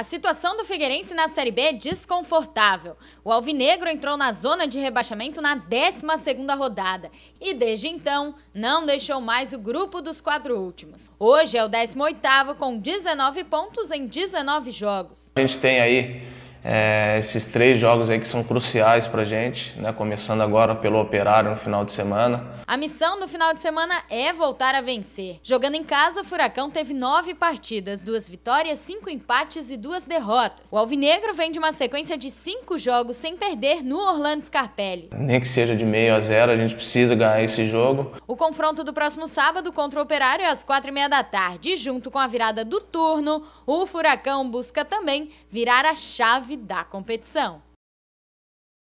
A situação do Figueirense na Série B é desconfortável. O Alvinegro entrou na zona de rebaixamento na 12ª rodada e desde então não deixou mais o grupo dos quatro últimos. Hoje é o 18º com 19 pontos em 19 jogos. A gente tem aí é, esses três jogos aí que são cruciais para gente, né? começando agora pelo Operário no final de semana. A missão no final de semana é voltar a vencer. Jogando em casa, o Furacão teve nove partidas, duas vitórias, cinco empates e duas derrotas. O Alvinegro vem de uma sequência de cinco jogos sem perder no Orlando Scarpelli. Nem que seja de meio a zero, a gente precisa ganhar esse jogo confronto do próximo sábado contra o Operário às quatro e meia da tarde. junto com a virada do turno, o Furacão busca também virar a chave da competição.